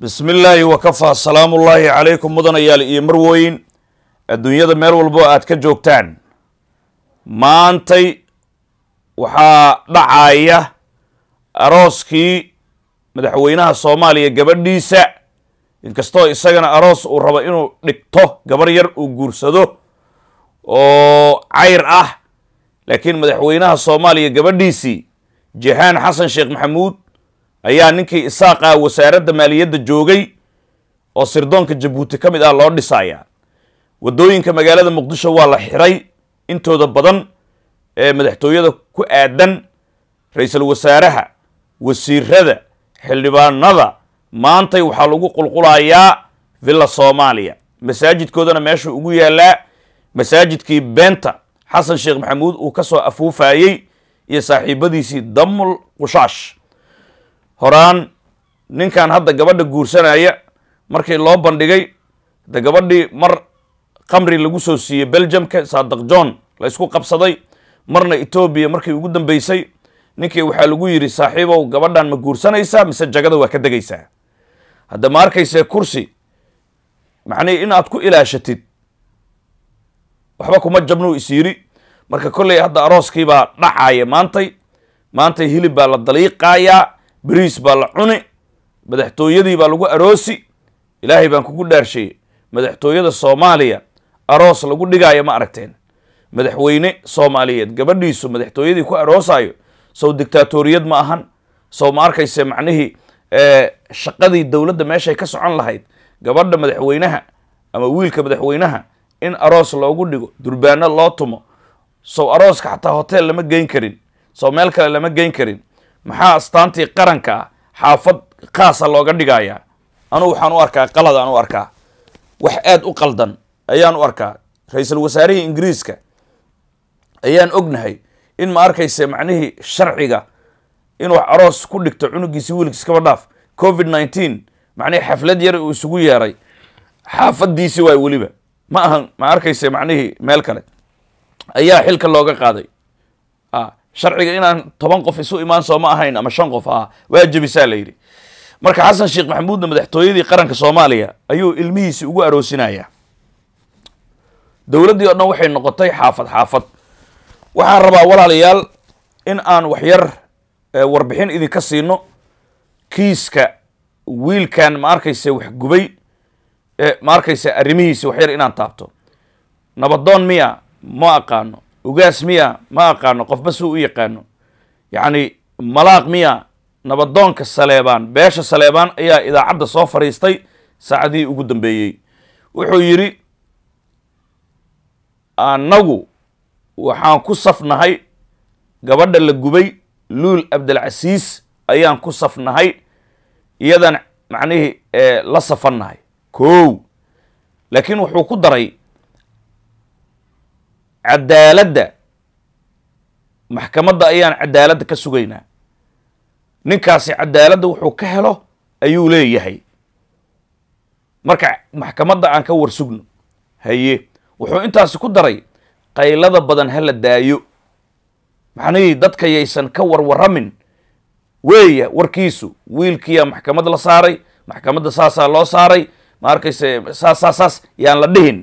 bismi illaahi wakafaa salaamu ullaahi calaykum mudanayaal iyo marwooyin adduunyada meel walbo aad ka joogtaan maantay waxaa dhacaya arooskii madaxweynaha soomaaliya gabadhiisa inkastoo isagana aroos uu rabo inuu dhigto gabarh yar uu guursado oo cayr ah laakiin madaxweynaha soomaaliya gabadhiisii jahaan xasan sheekh maxamuud ayaa ninkii isaaqaa wasaaradda maaliyadda joogay oo sirdoonka jabuuti ka mid ah loo dhisayaa waddooyinka magaalada muqdisho waa la xiray intooda badan ee madaxtooyada ku aadan ra-iisul wasaaraha wasiirada xildhibaanada maantay waxaa lagu qulqulayaa villa soomaaliya masaajidkoodana meesha ugu yaallaa masaajidkii beenta xasan sheekh maxamuud uu ka soo afuufayey iyo saaxiibadiisii damul qushaash horaan ninkan hadda gabadha guursanaya markii loo bandhigay de gabadhii mar qamri lagu soo siiyey beljamka saadiq john la ysku qabsaday marna etoobiya markii ugu dambaysay ninkii waxaa lagu yidhi saaxiibow gabadhan ma guursanaysaa mise jagada waa ka degaysaa hadda ma arkaysee kursi macnihi in aad ku ilaashatid waxba kuma jabnuu is yidhi marka kolley hadda arooskii baa dhacaya maantay maantay hilib baa la daliiqaayaa bariis baa la cuni madaxtooyadii baa lagu aroosi ilaahay baan kugu dhaarsheeye madaxtooyada soomaaliya aroos lagu dhigaayo ma aragteen madaxweyne soomaaliyeed gabadhiisu madaxtooyadii ku aroosaayo sow dictaatoriyad ma ahan sow ma arkayse macnihii shaqadii dowladda meeshay ka socon lahayd gabadha madaxweynaha ama wiilka madaxweynaha in aroos loogu dhigo durbaano loo tumo sow arooska xataa hoteel lama geyn karin sow meel kale lama geyn karin maxaa astaantii qaranka ah xaafad khaasa looga dhigaya anugu waxaan u arkaa qalad aan u arkaa wax aada u qaldan ayaan u arkaa ra-iisul wasaarihii ingiriiska ayaan ognahay in ma arkaysa macnihii sharciga inuu aroos ku dhigto cunugiisi wiilkiis kaba dhaaf covid nineteen macnihii xaflad yar uu isugu yeeray xaafadiisi waay weliba ma ahan ma arkayse macnihii meel kale ayaa xilka looga qaaday sharciga inaan toban qof isu imaan soo ma ahayn ama shan qof ah waajibisaa jebisaa la yidhi marka xasan sheekh maxamuudna madaxtooyadii qaranka soomaaliya ayuu ilmihiisi ugu aroosinayaa dowladdii o dhan waxay noqotay xaafad xaafad waxaan rabaa walaalayaal in aan waxyar eh, warbixin idinka siino kiiska wiilkan ma arkayse waxgubay eh, ma arkayse arrimihiisi waxyar inaan taabto nabadoon miya ma aqaano ugaas miya ma aqaano qofba suu u yaqaano yacni malaaq miya nabadoonka saleebaan beesha saleebaan ayaa idaacadda soo fadhiistay saacadihii ugu dambeeyey wuxuu yidhi annagu waxaan ku safnahay gabadha la gubay luul abdilcasiis ayaan ku safnahay iyadan macnihii eh, la safannahay kow laakiin wuxuu ku daray cadaaladda maxkamadda ayaan cadaaladda ka sugaynaa ninkaasi cadaaladda wuxuu ka helo ayuu leeyahay marka maxkamadda aan ka warsugno haye wuxuu intaasi ku daray qaylada badan ha la daayo macnihii dadka yaysan ka warwaramin weeya warkiisu wiilkiyaa maxkamad la saaray maxkamadda saasaa loo saaray ma arkayse saas saas saas yaan la dhihin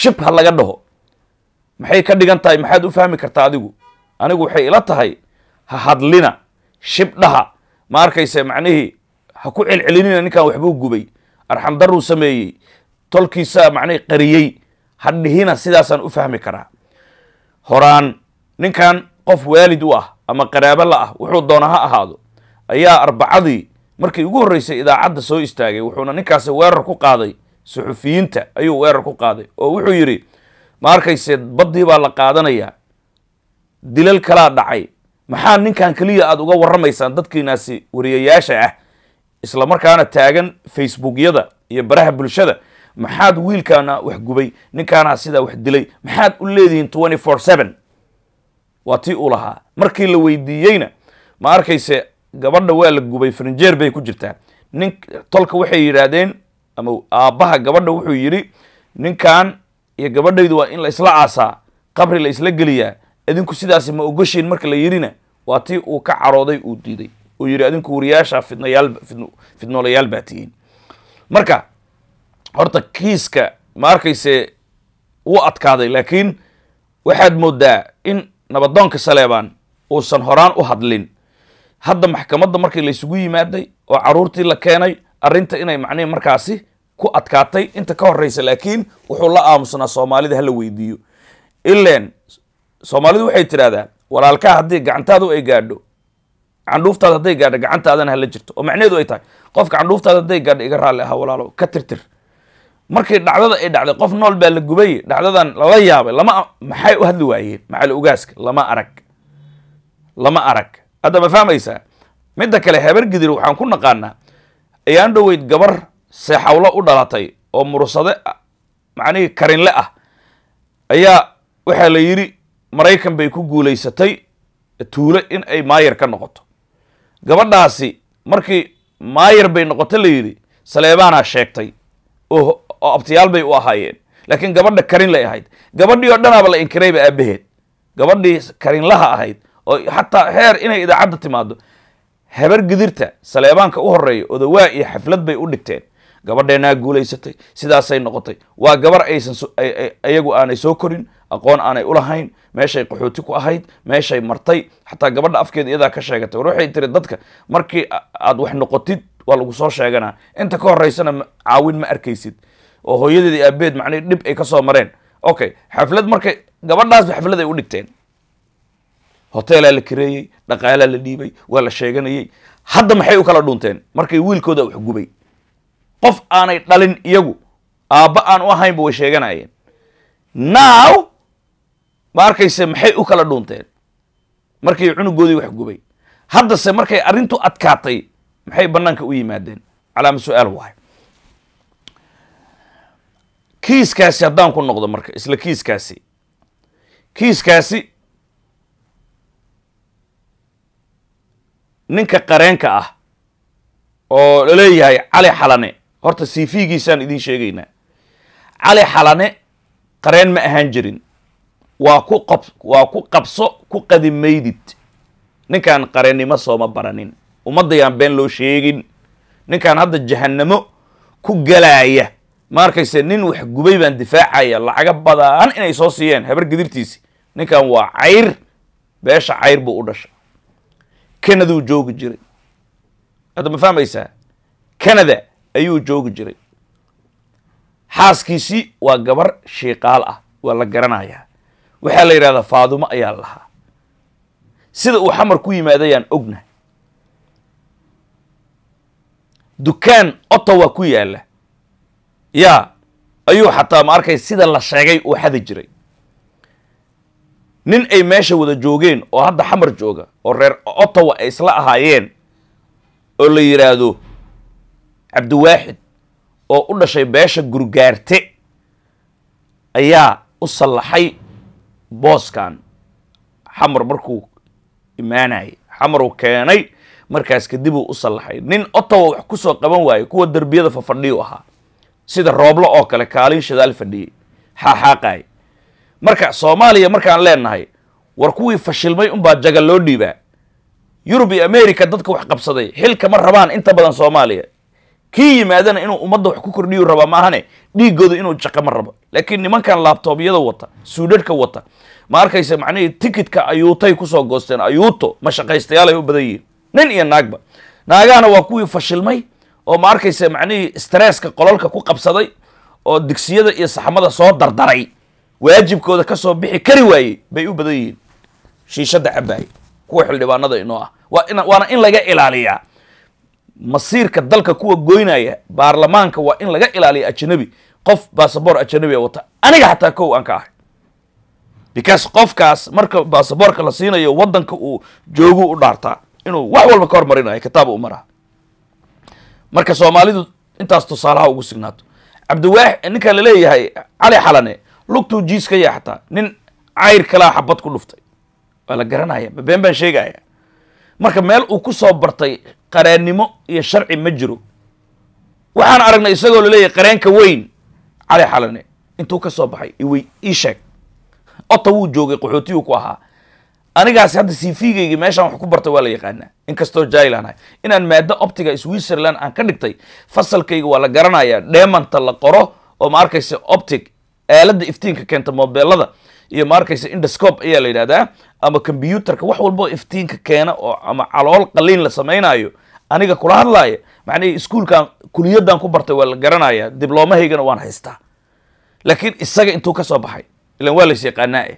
shib ha laga dhaho maxay ka dhigan tahay maxaad u fahmi kartaa adigu anigu waxay ila tahay ha hadlina shibdhaha ma arkayse macnihii ha ku celcelinina ninkan waxbuu gubay arxam sameeyey tolkiisa macnihii qariyey ha dhihina sidaasaan u fahmi karaa horaan ninkan qof waalid u ah ama qaraabo la ah wuxuu doona ha ahaado ayaa arbacadii markii ugu horreysay idaacadda soo istaagay wuxuuna ninkaasi weerar ku qaaday suxufiyiinta ayuu weerar ku qaaday oo wuxuu yidhi ma arkayse baddii baa la qaadanayaa dilal kalaa dhacay maxaa ninkan keliya aada uga warramaysaan dadkiinaasi wariyayaasha ah isla markaana taagan facebookyada iyo baraha bulshada maxaad wiilkaana wax gubay ninkaana sidaa wax dilay maxaad u leedihiin twenty four seven waa tii u lahaa markii la weydiiyeyna ma arkayse gabadha waa la gubay farinjeer bay ku jirtaa nin tolka waxay yidhaahdeen ama aabbaha gabadha wuxuu yidhi ninkan iyo gabadhaydu waa in la isla aasaa qabri la ysla geliyaa idinku sidaasi ma ogoshiin marka la yidhina waa tii uu ka carooday uu diiday uu yidhi adinku wariyaasha fidnoolayaal baa tihiin marka horta kiiska ma arkayse wuu adkaaday laakiin waxaad mooddaa in nabadoonka saleebaan uusan horaan u hadlin hadda maxkamadda markii laysugu yimaaday oo carruurtii la keenay arrinta inay macnihi markaasi ku adkaatay inta ka horeysa laakiin wuxuu la aamusanaa soomaalida hala weydiiyo ilan soomaalidu waxay tidhahdaa walaalkaa haddii gacantaadu ay gaadho candhuuftaada hadday gaadho gacantaadana hala jirto oo macneheedu ay tahay qofka candhuuftaada hadday gaadho iga raalli aha walaalo ka tirtir markii dhacdada ay dhacday qof nool baa la gubaye dhacdadan lala yaabay lama maxay u hadli waayeen macal ugaaska lama arag lama arag hadda ma fahmaysaa midda kale habar waxaan ku naqaanaa ayaan gabar seexawlo u dhalatay oo mursade macnihii karinle ah ayaa waxaa la yidhi maraykan bay ku guulaysatay tuule in ay maayar ka noqoto gabadhaasi markii maayar bay noqoto la yidhi saleebaanaa sheegtay oo abtiyaal bay u ahaayeen laakiin gabadha karinlay ahayd gabadhii oo dhanaaba la inkirayba aabaheed gabadhii karinlaha ahayd oo xataa heer inay idaacadda timaado hebar gidirta saleebaanka u horreeya odawaa iyo xaflad bay u dhigteen gabadheenaa guulaysatay sidaasay noqotay waa gabar aysan iyagu aanay soo korin aqoon aanay ulahayn meeshay qaxooti ku ahayd meeshay martay xataa gabadha afkeeda iyadaa ka sheegatay war waxay tiri dadka markii aad wax noqotid waa lagu soo sheeganaa inta ka horeysana caawin ma arkaysid oo hooyadeed iyo aabeed macnii dhib ay ka soo mareen okay xaflad markay gabadhaas xaflad ay u dhigteen hoteelaa la kareeyey dhaqaalaa la dhiibay waa la sheeganayey hadda maxay u kala dhunteen markay wiilkooda wax gubay qof aanay dhalin iyagu aabba aan u ahaynba way sheeganayeen now ma arkayse maxay u kala dhuunteen markay cunugoodii wax gubay haddase markay arrintu adkaatay maxay bannaanka u yimaadeen calaama su-aal waayo kiiskaasi haddaan ku noqdo marka isla kiiskaasi kiiskaasi ninka qareenka ah oo laleeyahay cali xalane horta cvgiisaan idin sheegaynaa cali xalane qareen ma ahaan jirin waa ku qab waa ku qabso ku qadi maydid ninkaan qareennimo sooma baranin ummaddayaan been loo sheegin ninkaan hadda jahannamo ku galaaya ma arkayse nin wax gubay baan difaacaya lacaga badan inay soo siiyeen habar gidirtiisi ninkan waa cayr beesha cayr buu u dhashay kanaduu joogi jiray hadda ma fahmaysaa kanada ayuu joogi jiray xaaskiisii waa gabar shiiqaal ah waa la garanayaa waxaa la yidhahdaa faadumo ayaa lahaa sida uu xamar ku yimaadayaan ogna dukaan ottawa ku yaalla yaa ayuu xataa ma arkay sida la sheegay uu xadi jiray nin ay meesha wada joogeen oo hadda xamar jooga oo reer ottawa ay isla ahaayeen oo la yidhaahdo cabdiwaaxid oo u dhashay beesha gurgaarte ayaa u sallaxay booskan xamar markuu imaanayay xamaruu keenay markaas kadibuu u sallaxay nin ottawa wax ku soo qaban waayey kuwa derbiyada fafadhiyu ahaa sida rooblo oo kale kaalin shadaal fadhiyey xaaxaaqaay marka soomaaliya markaan leenahay war kuwii fashilmay unbaa jaga loo dhiibaa yurub iyo america dadka wax qabsaday xil kama rabaan inta badan soomaaliya kii yimaadana inuu ummadda wax ku kordhiyu rabaa maahane dhiiggooda inuu jaqa ma rabo laakiin nimankan laabtoobyada wata suudhadhka wata ma arkaysa macnihii tikitka ayuutay kusoo goosteen ayuuto mashaqaystayaal ay u badan yihiin nin iyo naagba naagahana waa kuwii fashilmay oo ma arkaysa macnihii stresska qololka ku qabsaday oo digsiyada iyo saxmada soo dardaray waajibkooda ka soo bixi kari waayey bay u badan yihiin shiishadda cabaaye kuwa xildhibaanada inoo ah waana in laga ilaaliyaa masiirka dalka kuwa goynaya baarlamaanka waa in laga ilaaliya ajanabi qof basaboor ajanabia wata aniga xataa kow aan ka ahay because qofkaas marka basaboorka la siinayo wadanka uu joogu u dhaartaa inuu wax walba ka hormarinayo kitaab u maraha marka soomaalidu intaas tusaalaha ugu signaato cabdiwaax ninkaa laleeyahay cali xalane lugtuu jiiska yae xataa nin cayr kalaa xabad ku dhuftay waa la garanaya ma been baan sheegaya marka meel uu ku soo bartay qaraannimo iyo sharci ma jiro waxaan aragnay isagoo laleeyahy qareenka weyn cali xalane intuu ka soo baxay iwey ii sheeg ota wuu joogay qaxootiyuu ku ahaa anigaasi hadda cvgaygi meeshaan wax ku bartay waa la yaqaanaa inkastoo jailaanahay inaan maado optiga switzerland aan ka dhigtay fasalkayga waa la garanayaa dheemanta la qoro oo ma arkaysa optic aaladda iftiinka keenta mobeelada iyo maarkaysa indascope ayaa la yidhahdaa ama combyuterka wax walbo iftiinka keena oo ama calool qaliin la samaynayo aniga kula hadlaaya macnihii iskuulkan kuliyadan ku bartay waa la garanaya diblomahaygana waan haystaa laakiin isaga intuu ka soo baxay ilan waa lays yaqaanaa eh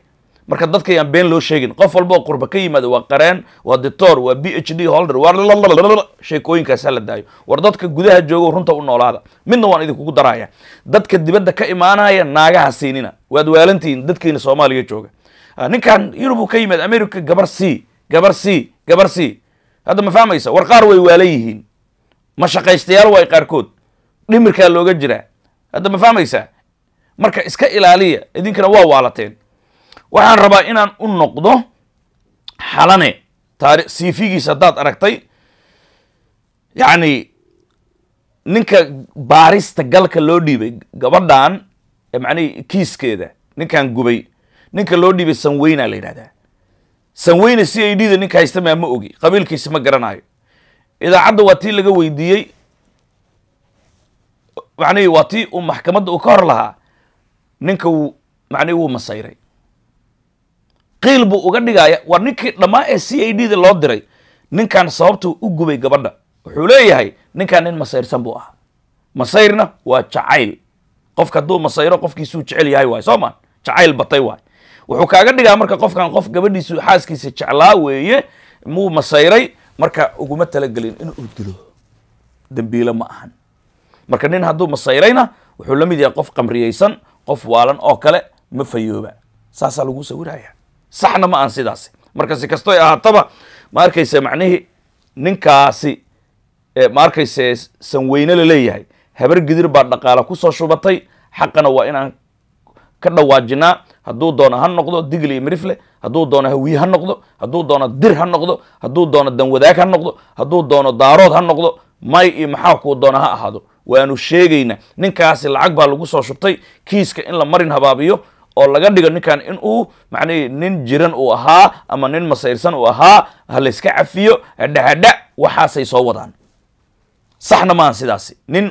marka dadkayaan been loo sheegin qof walbaoo qurba ka yimaado waa qareen waa ditor waa b h d holder waa sheekooyinkaasaa la daayo war dadka gudaha joogo runta u noolaada midna waan idinkugu daraya dadka dibadda ka imaanaya naagaha siinina waad waalantihiin dadkiina soomaaliya jooga ah, ninkan yurub ka yimaad america gabar c gabar c gabar c hadda ma fahmaysa war qaar way waalan yihiin ma shaqaystayaal waay qaarkood dhimirkaa looga jiraa hadda ma fahmaysaa marka iska ilaaliya idinkana waa waalateen waxaan rabaa inaan u noqdo xalane taari sifigiisa haddaad aragtay yacni ninka baarista galka loo dhiibay gabadhan macnihi kiiskeeda ninkan gubay ninka loo dhiibay sanweyna la yidhahdaa sanweyne c i d da ninka haysta maa ma ogi qabiilkiisa ma garanayo idaacadda waa tii laga weydiiyey macnihi waa tii uu maxkamadda uu ka hor lahaa ninka wuu macnihi wuu masayray qiil buu uga dhigaaya war ninkii dhammaan ee c a d da loo diray ninkan sababtuu u gubay gabadha wuxuu leeyahay ninkan nin masayrsan buu ahaa masayrna waa jacayl qofka hadduu masayro qofkiisuu jecel yahay waay soo ma jacayl batay waay wuxuu kaaga dhigaa marka qofkan qof gabadhiisu xaaskiisa jeclaa weeye muu masayray marka uguma talagelin inuu dilo dambiilo ma ahan marka nin hadduu masayrayna wuxuu la mid yahay qof qamriyaysan qof waalan oo kale ma fayooba saasaa lagu sawiraya saxna ma aan sidaasi marka si kastoo ay ahaataba ma arkayse macnihii ninkaasi ma arkayse weyne la leeyahay habar gidir baa dhaqaale kusoo shubatay xaqana waa inaan ka dhawaajinaa hadduu doono ha noqdo digli iyo mirifle hadduu doono hawii ha noqdo hadduu doono dir ha noqdo hadduu doono danwadaag ha noqdo hadduu doono daarood ha noqdo may iyo maxaa kuu doono ha ahaado waanu sheegaynaa ninkaasi lacag baa lagu soo shubtay kiiska in la marin habaabiyo oo laga dhigo ninkan inuu uu nin jiran uu ahaa ama nin masayrsan uu ahaa ha layska cafiyo hadha hadha waxaasay soo wadaan saxna maahan sidaasi nin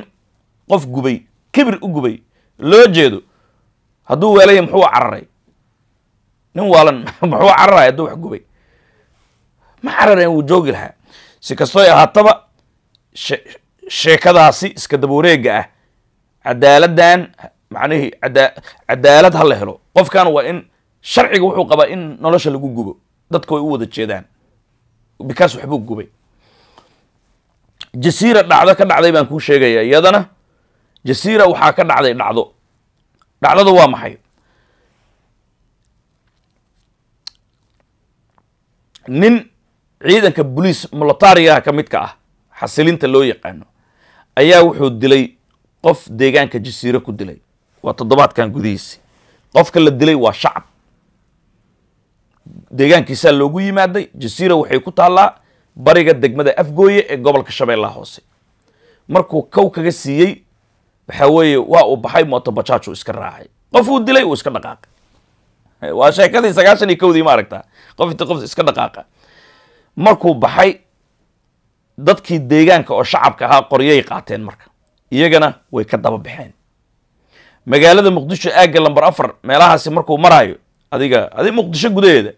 qof gubay kibir u gubay loo jeedo hadduu weelaya muxuu cararay nin waalan muxuu cararay hadduu wax gubay ma cararayn wuu joogi lahaa si kastoy ahaataba sheekadaasi iska dabureega ah cadaaladdan macnihii cadaalad ha la helo qofkan waa in sharciga wuxuu qabaa in nolosha lagu gubo dadku ay u wada jeedaan bikaas waxbuu gubay jasiira dhacdo ka dhacday baan kuu sheegaya iyadana jasiira waxaa ka dhacday dhacdo dhacdadu waa maxay nin ciidanka boliis molotariaha ka midka ah xasilinta loo yaqaano ayaa wuxuu dilay qof deegaanka jasiire ku dilay waa toddobaadkan gudihiisi qofka la dilay waa shacab deegaankiisaa loogu yimaaday jasiira waxay ku taallaa bariga degmada afgooye ee gobolka shabeellaha hoose markuu kow kaga siiyey waxaa weeye waa uu baxay mootobajaaju iska raacay qof uu dilay uu iska dhaqaaqay eh, waa sheekadii sagaashan iyo kowdii ma aragtaa qof inti qof iska dhaqaaqa markuu baxay dadkii deegaanka oo shacabka ahaa qoryay qaateen marka iyagana way ka daba baxeen magaalada muqdisho aagga lamber afar meelahaasi markuu maraayo adiga adi muqdisho gudaheeda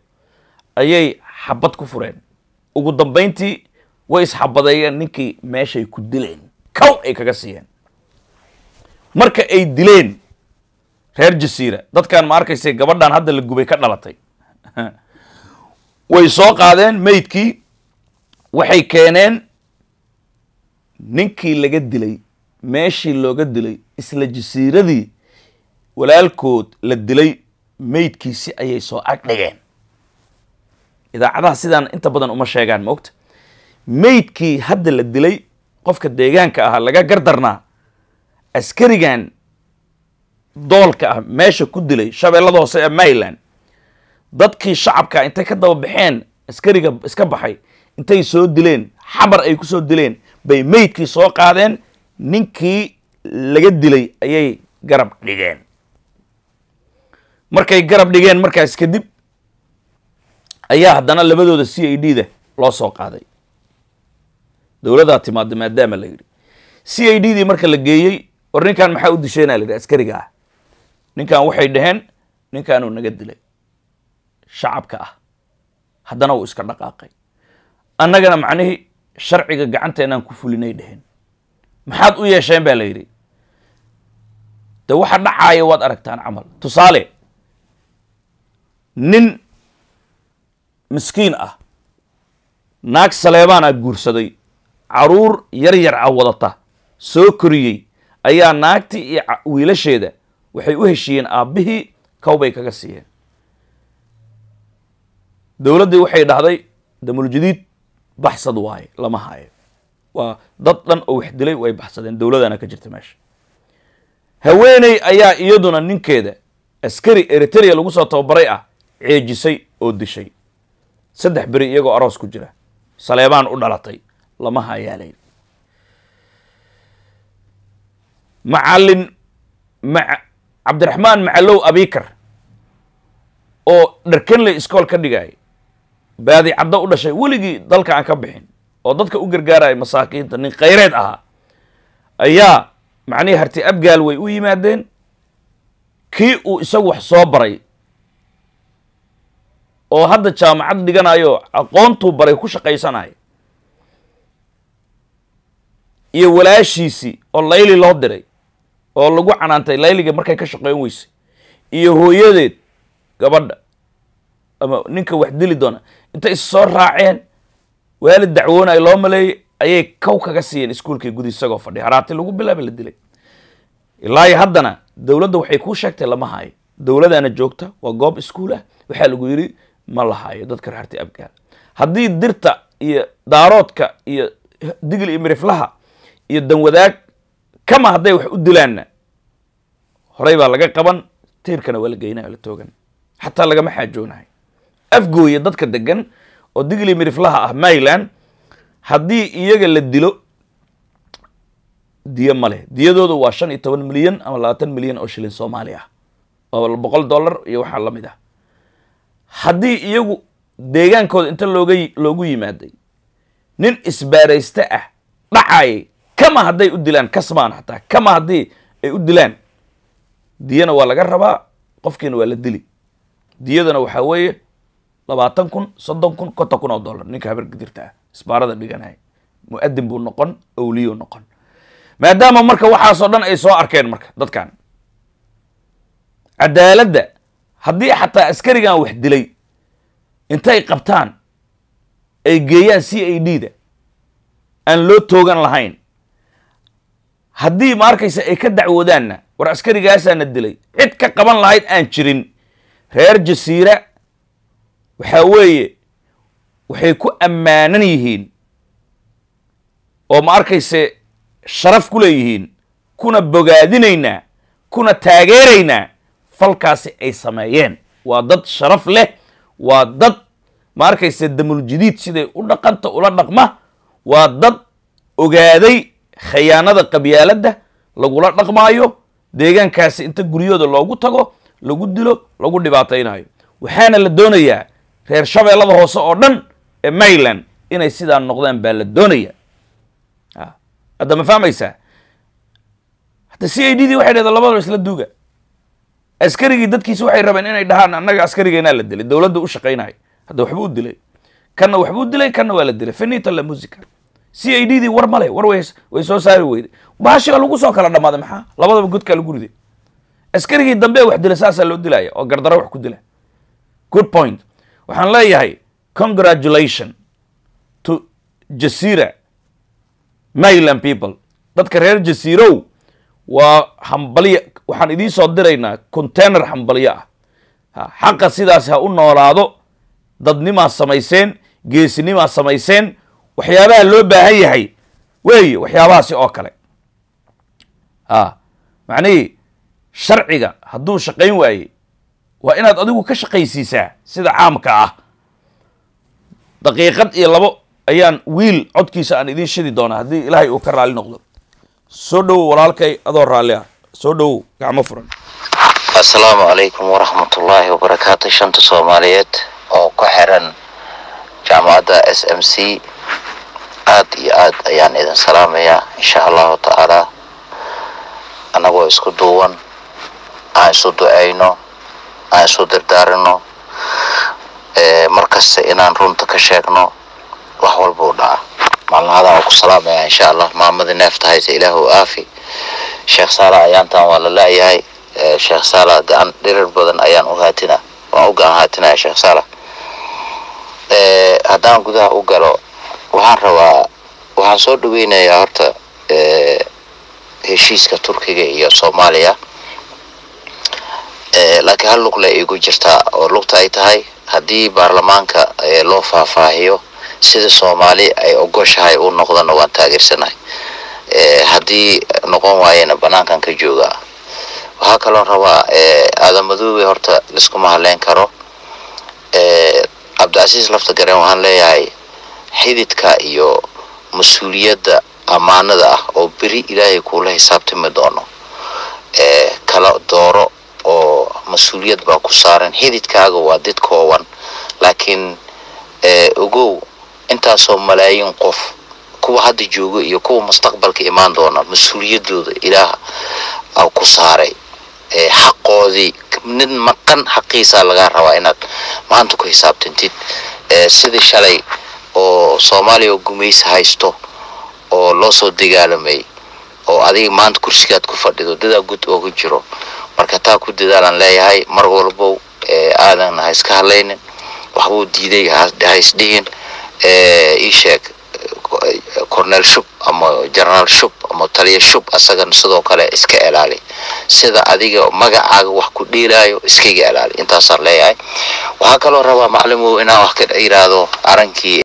ayay xabad ku fureen ugu dambayntii way isxabadeeyeen ninkii meeshay ku dileen kow ay kaga siiyeen marka ay dileen reer jasiira dadkan ma arkaysa gabadhan hadda la gubay ka dhalatay way soo qaadeen meydkii waxay keeneen ninkii laga dilay meeshii looga dilay isla jasiiradii walaalkood la dilay meydkiisi ayay soo agdhigeen idaacadaha sidaan inta badan uma sheegaan maogta meydkii hadda la dilay qofka deegaanka ahaa laga gardarnaa askarigan doolka ah meesha ku dilay shabeellada hoose ee maryland dadkii shacabka ah intay ka daba baxeen askariga iska baxay intay soo dileen xabar ay ku soo dileen bay meydkii soo qaadeen ninkii laga dilay ayay garab dhigeen markay garab dhigeen markaas kadib ayaa haddana labadooda c i d da loo soo qaaday dowladaa timaada maadaama la yidhi c i d dii marka la geeyey war ninkan maxaa u disheenaa la yidhi askariga ah ninkan waxay dhaheen ninkanuu naga dilay shacabka ah haddana uu iska dhaqaaqay annagana macnihii sharciga gacanteenaan ku fulinay dhaheen maxaad u yeesheen baa la yidhi de waxa dhacaaya waad aragtaan camal tusaale nin miskiin ah naag saleebaana guursaday caruur yar yar ah wadata soo koriyey ayaa naagtii iyo wiilasheeda waxay u heshiiyeen aabbihii kawbay kaga siiyeen dowladdii waxay dhahday damuljadiid baxsad waaye lama haayo waa dad dhan oo waxdilay dilay way baxsadeen dowladana ka jirta meesha haweeney ayaa iyaduna ninkeeda askari eriteria lagu soo tababaray ah ceejisay oo dishay saddex beri iyagoo aroos ku jira saleebaan u dhalatay lama hayaalayn ma cabdiraxmaan macalow abikar oo dherkenley iskool ka dhigay baadi caddo u dhashay weligii dalka aan ka bixin oo dadka u gargaaraya masaakiinta nin khayreed ahaa ayaa macnihii harti abgaal way u yimaadeen kii uu isagu wax soo baray oo hadda jaamacad dhiganayo aqoontuu baray ku shaqaysanayo iyo walaashiisii oo layli loo diray oo lagu canaantay layliga markay ka shaqayn weysay iyo hooyadeed gabadha ama ninka wax dili doona intay is soo raaceen waalid dacwoonayo loo maleeyey ayay kow kaga siiyeen iskuulkii gudi isagoo fadhi haraati lagu bilaaba la dilay ilaayo haddana dowladda waxay kuu sheegtay lama hayo dowladaana joogta waa goob iskuul ah waxaa lagu yidhi ma lahaayo dadka raarta abgaar haddii dirta iyo daaroodka iyo digli iyo miriflaha iyo danwadaag kama hadday wax u dilaanna horey baa laga qaban tiirkana waa la geynaya la toogan xataa lagama xaajoonahay afgooya dadka degan oo digli miriflaha ah mayland haddii iyaga la dilo diyo ma leh diyadooda waa shan iyo toban milyan ama labaatan milyan oo shilin soomaali ah oo boqol dollar iyo waxaa la mid ah haddii iyagu deegaankooda inta looga loogu yimaaday nin isbaarayste ah dhacayay kama hadday u dilaan kasmaan xataa kama haddii ay u dilaan diyana waa laga rabaa qofkiina waa la dili diyadana waxaa weeye labaatan kun soddon kun konton kun oo dollar ninka habar gidirta ah isbaarada dhiganaya mu-adin buu noqon awliyu noqon maadaama marka waxaasoo dhan ay soo arkeen marka dadkan cadaaladda haddii xataa askarigan wax dilay intay qabtaan ay geeyaan c a d da aan loo toogan lahayn haddii maarkaysa ay ka dacwoodaanna war askarigaasaana dilay cid ka qaban lahayd aan jirin reer jasiira waxaa weeye waxay ku ammaanan yihiin oo ma arkayse sharaf ku leeyihiin kuna bogaadinaynaa kuna taageeraynaa falkaasi ay sameeyeen waa dad sharaf leh waa dad ma arkayse damuljadiid siday u dhaqanta ula dhaqma waa dad ogaaday khayaanada qabyaaladda lagula dhaqmaayo deegaankaasi inta guryooda loogu tago lagu dilo lagu dhibaataynayo waxaana la doonayaa reer shabeellada hoose oo dhan ee maryland inay sidaa noqdaan baa la doonaya ah, hadda ma fahmaysaa hadda c i d d waxay dhahda labadaba isla duuga askarigii dadkiisa waxay rabeen inay dhahaan annaga askarigeenaa la dilay dowladda u shaqaynaya hadda waxbuu dilay kanna waxbuu dilay kanna waa la dilay finita la musica c i d dii war male war way soo saari weyday baashiga lagu soo kala dhammaaday maxaa labadaba godkaa lagu riday askarigii dambe wax dila saasaa loo dilaya oo gardaro wax ku dila good point waxaan leeyahay congratulation to jasira myland people dadka reer jasiirow waa hambalya waxaan idiin soo diraynaa container xambalyo ah xaqa sidaas ha u noolaado dadnimaa samayseen geesinimaa samayseen waxyaabaha loo baahan yahay weeye waxyaabahaasi oo kale a macnihii sharciga hadduu shaqayn waaye waa inaad adigu ka shaqaysiisaa sida caamka ah daqiiqad iyo labo ayaan wiil codkiisa aan idiin shidi doonaa haddii ilaahay uu ka raalli noqdo soo dhowo walaalkay adoo raalli ah soo dhow gacmo furan assalaamu calaykum waraxmatullaahi wabarakaatu shanta soomaaliyeed oo ku xiran jaamacadda s m c aad iyo aad ayaan idin salaamayaa insha allahu tacaalaa annagoo isku duuwan aan isu duceyno aan isu dardaarino markasta inaan runta ka sheegno wax walbuu dhaca maalmahadan oo ku salaamayaa insha allah maamadii neefta haysa ilaah u aafi sheekh saala ayaantan waa la laayahay eh, sheekh saala gacan dhirir badan ayaan u haatina waan u gacan haatinaya sheekh saala eh, haddaan gudaha u galo waxaan rabaa waxaan soo dhaweynayaa horta eh, heshiiska turkiga iyo soomaaliya laakiin hal luqle igu jirtaa oo lugta ay tahay haddii baarlamaanka loo faahfaahiyo sida soomaali ay ogoshahay uu noqdana waan taageersanahay Eh, haddii noqon waayena banaankan ka jooga waxaa kaloo rabaa eh, aadamadoobe horta laiskuma hadleen karo eh, cabdicasiis lafta gareen waxaan leeyahay xididka iyo mas-uuliyadda ammaanada ah oo beri ilaahay kuula xisaabtami doono kala dooro oo mas-uuliyad baa ku saaran xididkaaga waa did kooban laakiin ogow intaasoo malaayiin qof kuwa hadda joogo iyo kuwa mustaqbalka imaan doona mas-uuliyadooda ilaah ku saaray xaqoodii nin maqan xaqiisaa lagaa rabaa inaad maanta ku xisaabtantid sidii shalay oo soomaaliya oo gumaysi haysto oo loo soo dagaalamay oo adiga maanta kursigaad ku fadhido dadaa gud ooga jiro marka taa ku dadaalan leeyahay mar walbow aadan ha iska hadlaynin waxbuu diiday haisdhihin ii sheeg cornel shub ama genaraal shub ama taliya shub asagana sidoo kale iska ilaali sida adiga magacaaga wax ku dhiilaayo iskaga ilaali intaasaan leeyahay waxaa kaloo rabaa macalimow inaan wax ka yidhaahdo arinkii